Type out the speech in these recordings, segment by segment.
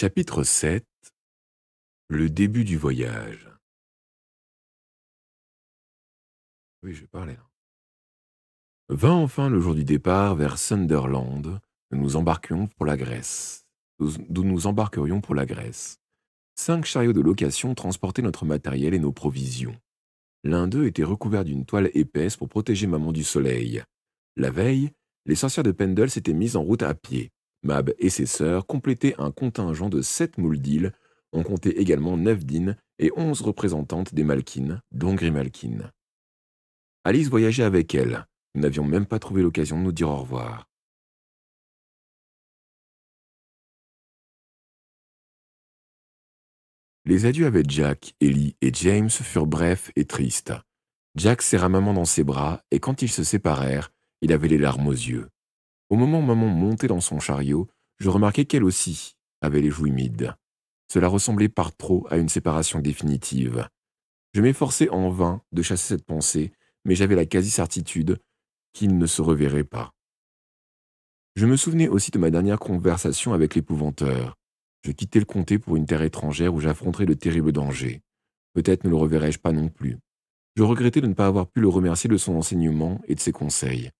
Chapitre 7 Le début du voyage Oui, Vint hein. enfin le jour du départ vers Sunderland, nous embarquions pour la Grèce. D'où nous embarquerions pour la Grèce. Cinq chariots de location transportaient notre matériel et nos provisions. L'un d'eux était recouvert d'une toile épaisse pour protéger maman du soleil. La veille, les sorcières de Pendle s'étaient mises en route à pied. Mab et ses sœurs complétaient un contingent de sept d'île, on comptait également neuf dînes et onze représentantes des Malkines, dont Grimalkin. Alice voyageait avec elle, nous n'avions même pas trouvé l'occasion de nous dire au revoir. Les adieux avec Jack, Ellie et James furent brefs et tristes. Jack serra maman dans ses bras et quand ils se séparèrent, il avait les larmes aux yeux. Au moment où maman montait dans son chariot, je remarquai qu'elle aussi avait les joues humides. Cela ressemblait par trop à une séparation définitive. Je m'efforçais en vain de chasser cette pensée, mais j'avais la quasi-certitude qu'il ne se reverrait pas. Je me souvenais aussi de ma dernière conversation avec l'épouvanteur. Je quittais le comté pour une terre étrangère où j'affronterais de terribles dangers. Peut-être ne le reverrai-je pas non plus. Je regrettais de ne pas avoir pu le remercier de son enseignement et de ses conseils.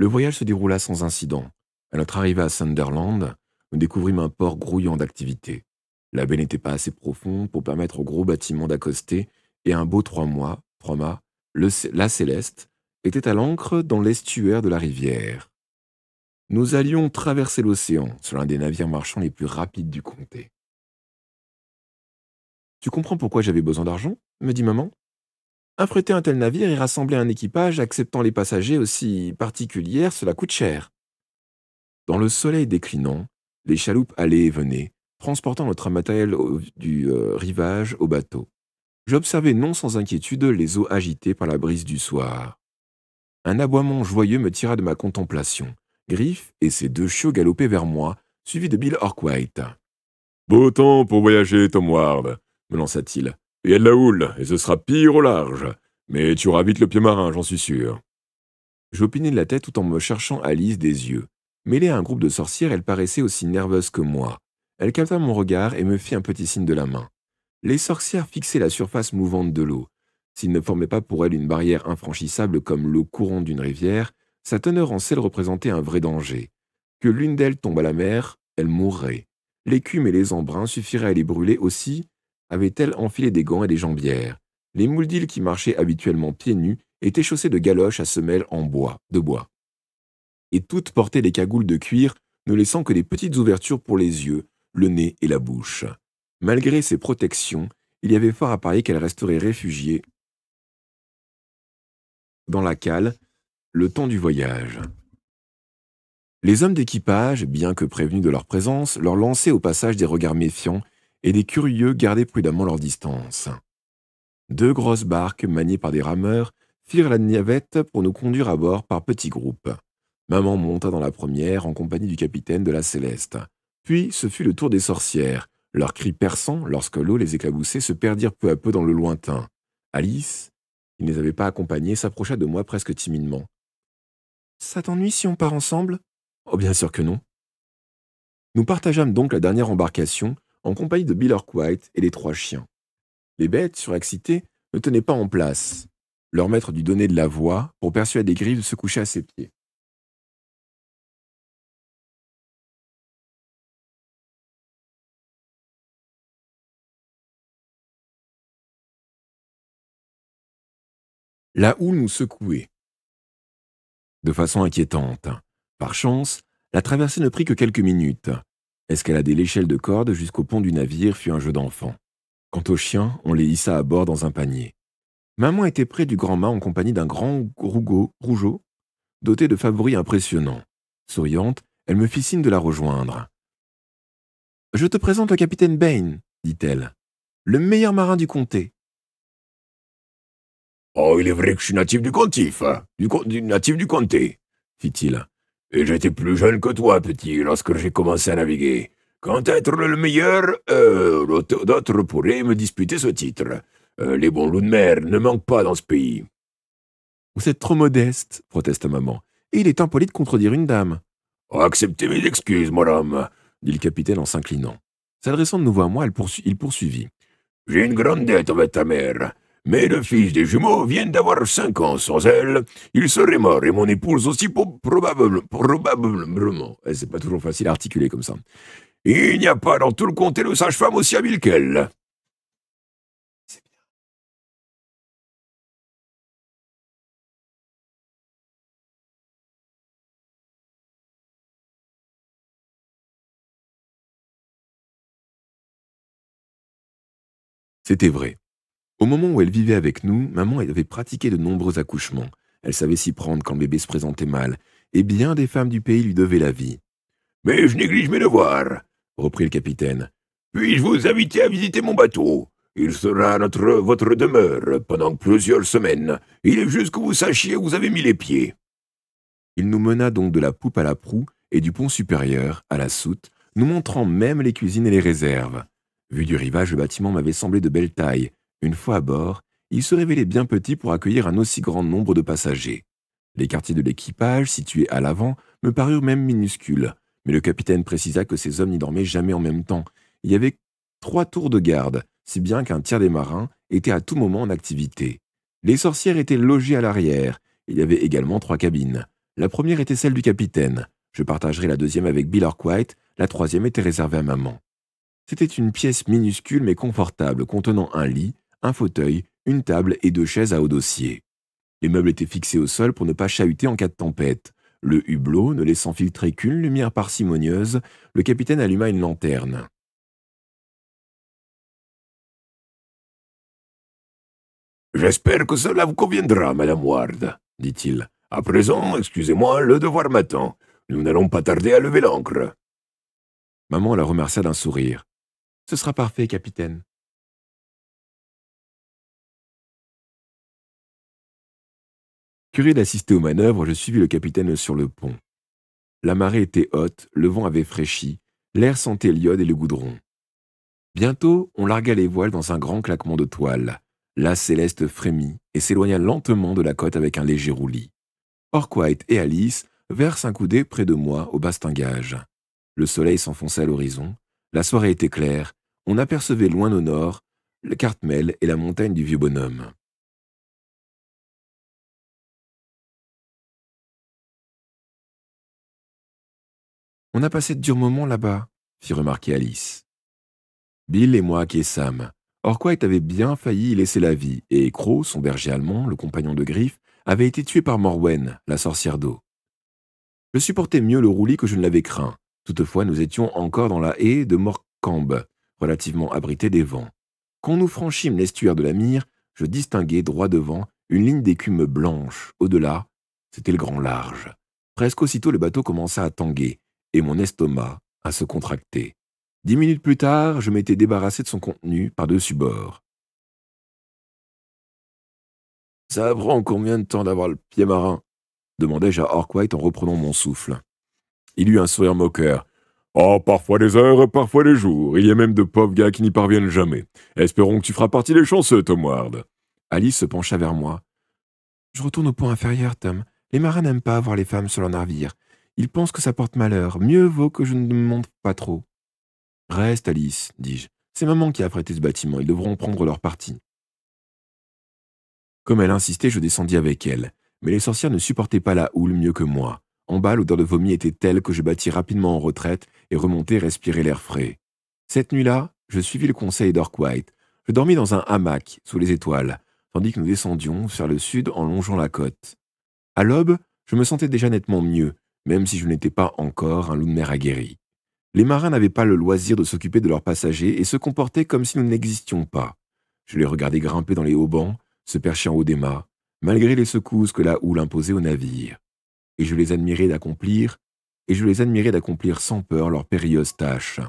Le voyage se déroula sans incident. À notre arrivée à Sunderland, nous découvrîmes un port grouillant d'activité. La baie n'était pas assez profonde pour permettre aux gros bâtiments d'accoster, et un beau trois mois, trois la Céleste, était à l'ancre dans l'estuaire de la rivière. Nous allions traverser l'océan sur l'un des navires marchands les plus rapides du comté. Tu comprends pourquoi j'avais besoin d'argent me dit maman. Affréter un tel navire et rassembler un équipage acceptant les passagers aussi particulières, cela coûte cher. Dans le soleil déclinant, les chaloupes allaient et venaient, transportant notre matériel du euh, rivage au bateau. J'observais non sans inquiétude les eaux agitées par la brise du soir. Un aboiement joyeux me tira de ma contemplation. Griff et ses deux chiots galopaient vers moi, suivis de Bill Orkwright. Beau temps pour voyager, Tom Ward, me lança-t-il. Il y a de la houle, et ce sera pire au large. Mais tu auras vite le pied marin, j'en suis sûr. J'opinai de la tête tout en me cherchant Alice des yeux. Mêlée à un groupe de sorcières, elle paraissait aussi nerveuse que moi. Elle capta mon regard et me fit un petit signe de la main. Les sorcières fixaient la surface mouvante de l'eau. S'il ne formait pas pour elle une barrière infranchissable comme l'eau courant d'une rivière, sa teneur en sel représentait un vrai danger. Que l'une d'elles tombe à la mer, elle mourrait. L'écume et les embruns suffiraient à les brûler aussi, avait-elle enfilé des gants et des jambières. Les mouldils qui marchaient habituellement pieds nus étaient chaussés de galoches à semelles en bois, de bois. Et toutes portaient des cagoules de cuir, ne laissant que des petites ouvertures pour les yeux, le nez et la bouche. Malgré ces protections, il y avait fort à parier qu'elles resterait réfugiée dans la cale le temps du voyage. Les hommes d'équipage, bien que prévenus de leur présence, leur lançaient au passage des regards méfiants et des curieux gardaient prudemment leur distance. Deux grosses barques maniées par des rameurs firent la navette pour nous conduire à bord par petits groupes. Maman monta dans la première en compagnie du capitaine de la Céleste. Puis ce fut le tour des sorcières, leurs cris perçants lorsque l'eau les éclaboussait se perdirent peu à peu dans le lointain. Alice, qui ne les avait pas accompagnées, s'approcha de moi presque timidement. Ça t'ennuie si on part ensemble Oh bien sûr que non. Nous partageâmes donc la dernière embarcation, en compagnie de Bill White et les trois chiens. Les bêtes, surexcitées, ne tenaient pas en place. Leur maître dut donner de la voix pour persuader Griff de se coucher à ses pieds. La houle nous secouait. De façon inquiétante. Par chance, la traversée ne prit que quelques minutes. Escalader l'échelle de corde jusqu'au pont du navire fut un jeu d'enfant. Quant aux chiens, on les hissa à bord dans un panier. Maman était près du grand mât en compagnie d'un grand rougeot, rougeau, doté de favoris impressionnants. Souriante, elle me fit signe de la rejoindre. Je te présente le capitaine Bain, dit-elle, le meilleur marin du comté. Oh, il est vrai que je suis natif du hein. natif du comté, fit-il. Et j'étais plus jeune que toi, petit, lorsque j'ai commencé à naviguer. Quant à être le meilleur, euh, d'autres pourraient me disputer ce titre. Euh, les bons loups de mer ne manquent pas dans ce pays. Vous êtes trop modeste, proteste maman. Et il est impoli de contredire une dame. Acceptez mes excuses, madame, dit le capitaine en s'inclinant. S'adressant de nouveau à moi, il, poursuivit. J'ai une grande dette envers ta mère. Mais le fils des jumeaux vient d'avoir cinq ans sans elle. Il serait mort et mon épouse aussi probablement. Probablement. Eh, c'est pas toujours facile à articuler comme ça. Il n'y a pas dans tout le comté de sage-femme aussi habile qu'elle. C'était vrai. Au moment où elle vivait avec nous, maman avait pratiqué de nombreux accouchements. Elle savait s'y prendre quand bébé se présentait mal, et bien des femmes du pays lui devaient la vie. Mais je néglige mes devoirs, reprit le capitaine. Puis-je vous inviter à visiter mon bateau Il sera notre, votre demeure pendant plusieurs semaines. Il est juste que vous sachiez où vous avez mis les pieds. Il nous mena donc de la poupe à la proue et du pont supérieur à la soute, nous montrant même les cuisines et les réserves. Vu du rivage, le bâtiment m'avait semblé de belle taille, une fois à bord, il se révélait bien petit pour accueillir un aussi grand nombre de passagers. Les quartiers de l'équipage, situés à l'avant, me parurent même minuscules, mais le capitaine précisa que ces hommes n'y dormaient jamais en même temps. Il y avait trois tours de garde, si bien qu'un tiers des marins était à tout moment en activité. Les sorcières étaient logées à l'arrière. Il y avait également trois cabines. La première était celle du capitaine. Je partagerai la deuxième avec Bill White. La troisième était réservée à maman. C'était une pièce minuscule mais confortable, contenant un lit, un fauteuil, une table et deux chaises à haut dossier. Les meubles étaient fixés au sol pour ne pas chahuter en cas de tempête. Le hublot ne laissant filtrer qu'une lumière parcimonieuse, le capitaine alluma une lanterne. J'espère que cela vous conviendra, Madame Ward, dit-il. À présent, excusez-moi, le devoir m'attend. Nous n'allons pas tarder à lever l'ancre. Maman la remercia d'un sourire. Ce sera parfait, capitaine. Curieux d'assister aux manœuvres, je suivis le capitaine sur le pont. La marée était haute, le vent avait fraîchi, l'air sentait l'iode et le goudron. Bientôt, on largua les voiles dans un grand claquement de toile. La Céleste frémit et s'éloigna lentement de la côte avec un léger roulis. Orquite et Alice versent un coudé près de moi au bastingage. Le soleil s'enfonçait à l'horizon, la soirée était claire, on apercevait loin au nord le Cartmel et la montagne du vieux bonhomme. On a passé de durs moments là-bas, fit remarquer Alice. Bill et moi qui est Sam. Orquite avait bien failli y laisser la vie, et Crow, son berger allemand, le compagnon de griffe, avait été tué par Morwen, la sorcière d'eau. Je supportais mieux le roulis que je ne l'avais craint. Toutefois, nous étions encore dans la haie de Morcambe, relativement abritée des vents. Quand nous franchîmes l'estuaire de la Mire, je distinguai droit devant une ligne d'écume blanche. Au-delà, c'était le grand large. Presque aussitôt, le bateau commença à tanguer et mon estomac à se contracter. Dix minutes plus tard, je m'étais débarrassé de son contenu par-dessus bord. Ça prend combien de temps d'avoir le pied marin demandai-je à Orkwhite en reprenant mon souffle. Il eut un sourire moqueur. Oh, parfois des heures, parfois des jours. Il y a même de pauvres gars qui n'y parviennent jamais. Espérons que tu feras partie des chanceux, Tom Ward. Alice se pencha vers moi. Je retourne au pont inférieur, Tom. Les marins n'aiment pas voir les femmes sur leur navire. « Ils pense que ça porte malheur. Mieux vaut que je ne me montre pas trop. Reste, Alice, dis-je. C'est maman qui a prêté ce bâtiment. Ils devront prendre leur parti. Comme elle insistait, je descendis avec elle. Mais les sorcières ne supportaient pas la houle mieux que moi. En bas, l'odeur de vomi était telle que je battis rapidement en retraite et remontai respirer l'air frais. Cette nuit-là, je suivis le conseil d'Orkwhite. Je dormis dans un hamac, sous les étoiles, tandis que nous descendions vers le sud en longeant la côte. À l'aube, je me sentais déjà nettement mieux, même si je n'étais pas encore un loup de mer aguerri. Les marins n'avaient pas le loisir de s'occuper de leurs passagers et se comportaient comme si nous n'existions pas. Je les regardais grimper dans les haubans, se percher en haut des mâts, malgré les secousses que la houle imposait au navire. Et je les admirais d'accomplir, et je les admirais d'accomplir sans peur leur périlleuse tâche.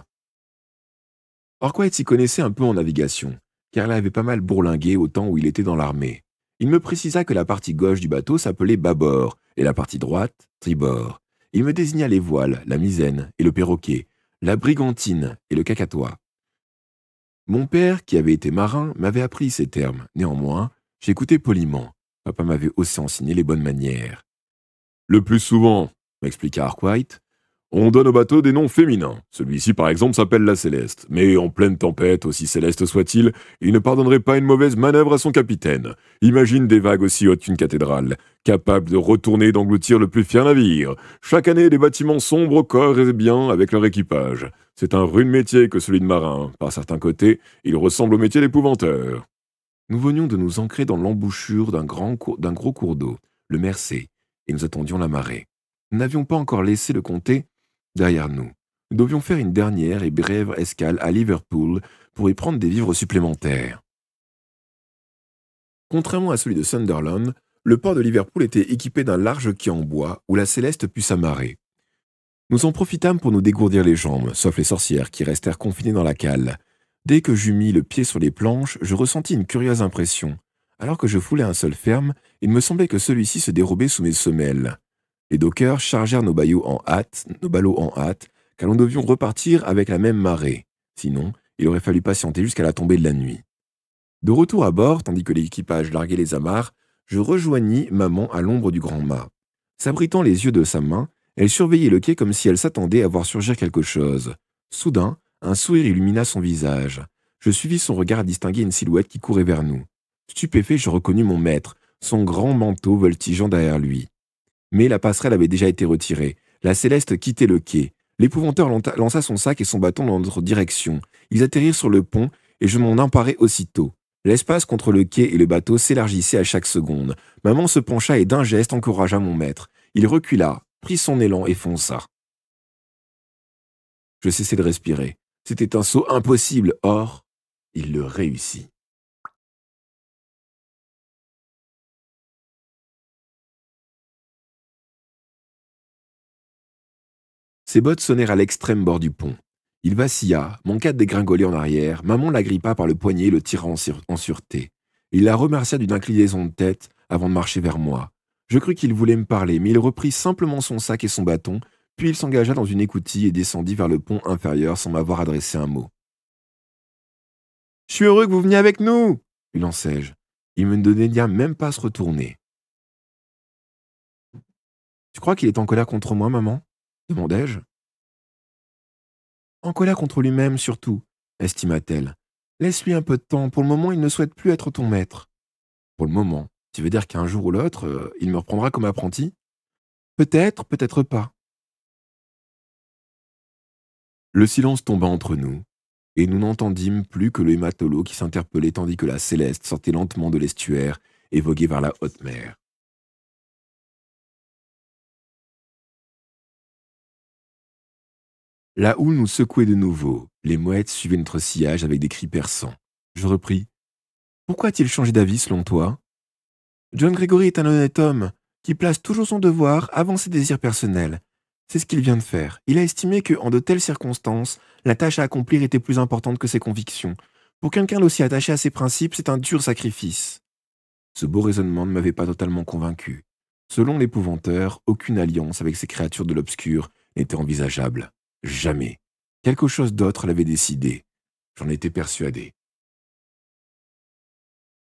Orquette s'y connaissait un peu en navigation, car il avait pas mal bourlingué au temps où il était dans l'armée. Il me précisa que la partie gauche du bateau s'appelait bâbord et la partie droite tribord, il me désigna les voiles, la misaine et le perroquet, la brigantine et le cacatois. Mon père, qui avait été marin, m'avait appris ces termes. Néanmoins, j'écoutais poliment. Papa m'avait aussi enseigné les bonnes manières. Le plus souvent, m'expliqua Arkwright, on donne au bateau des noms féminins. Celui-ci, par exemple, s'appelle la Céleste. Mais en pleine tempête, aussi céleste soit-il, il ne pardonnerait pas une mauvaise manœuvre à son capitaine. Imagine des vagues aussi hautes qu'une cathédrale, capables de retourner et d'engloutir le plus fier navire. Chaque année, des bâtiments sombres au corps et bien avec leur équipage. C'est un rude métier que celui de marin. Par certains côtés, il ressemble au métier d'épouvanteur. Nous venions de nous ancrer dans l'embouchure d'un gros cours d'eau, le Mercé, et nous attendions la marée. Nous n'avions pas encore laissé le compter derrière nous. Nous devions faire une dernière et brève escale à Liverpool pour y prendre des vivres supplémentaires. Contrairement à celui de Sunderland, le port de Liverpool était équipé d'un large quai en bois où la Céleste put s'amarrer. Nous en profitâmes pour nous dégourdir les jambes, sauf les sorcières qui restèrent confinées dans la cale. Dès que j'eus mis le pied sur les planches, je ressentis une curieuse impression. Alors que je foulais un sol ferme, il me semblait que celui-ci se dérobait sous mes semelles. Les dockers chargèrent nos ballots en hâte, nos ballots en hâte, car nous devions repartir avec la même marée. Sinon, il aurait fallu patienter jusqu'à la tombée de la nuit. De retour à bord, tandis que l'équipage larguait les amarres, je rejoignis maman à l'ombre du grand mât. S'abritant les yeux de sa main, elle surveillait le quai comme si elle s'attendait à voir surgir quelque chose. Soudain, un sourire illumina son visage. Je suivis son regard à distinguer une silhouette qui courait vers nous. Stupéfait, je reconnus mon maître, son grand manteau voltigeant derrière lui mais la passerelle avait déjà été retirée. La Céleste quittait le quai. L'épouvanteur lança son sac et son bâton dans notre direction. Ils atterrirent sur le pont et je m'en emparai aussitôt. L'espace contre le quai et le bateau s'élargissait à chaque seconde. Maman se pencha et d'un geste encouragea mon maître. Il recula, prit son élan et fonça. Je cessai de respirer. C'était un saut impossible, or, il le réussit. Ses bottes sonnèrent à l'extrême bord du pont. Il vacilla, mon de dégringoler en arrière, maman l'agrippa par le poignet et le tira en, sûreté. Il la remercia d'une inclinaison de tête avant de marcher vers moi. Je crus qu'il voulait me parler, mais il reprit simplement son sac et son bâton, puis il s'engagea dans une écoutille et descendit vers le pont inférieur sans m'avoir adressé un mot. Je suis heureux que vous veniez avec nous lui lançai-je. Il me donnait même pas à se retourner. Tu crois qu'il est en colère contre moi, maman demandai-je. En colère contre lui-même surtout, estima-t-elle. Laisse-lui un peu de temps, pour le moment il ne souhaite plus être ton maître. Pour le moment, tu veux dire qu'un jour ou l'autre, euh, il me reprendra comme apprenti Peut-être, peut-être pas. Le silence tomba entre nous, et nous n'entendîmes plus que le hématolo qui s'interpellait tandis que la céleste sortait lentement de l'estuaire et voguait vers la haute mer. La houle nous secouait de nouveau. Les mouettes suivaient notre sillage avec des cris perçants. Je repris. Pourquoi a-t-il changé d'avis selon toi John Gregory est un honnête homme qui place toujours son devoir avant ses désirs personnels. C'est ce qu'il vient de faire. Il a estimé que, en de telles circonstances, la tâche à accomplir était plus importante que ses convictions. Pour quelqu'un d'aussi attaché à ses principes, c'est un dur sacrifice. Ce beau raisonnement ne m'avait pas totalement convaincu. Selon l'épouvanteur, aucune alliance avec ces créatures de l'obscur n'était envisageable. Jamais. Quelque chose d'autre l'avait décidé. J'en étais persuadé.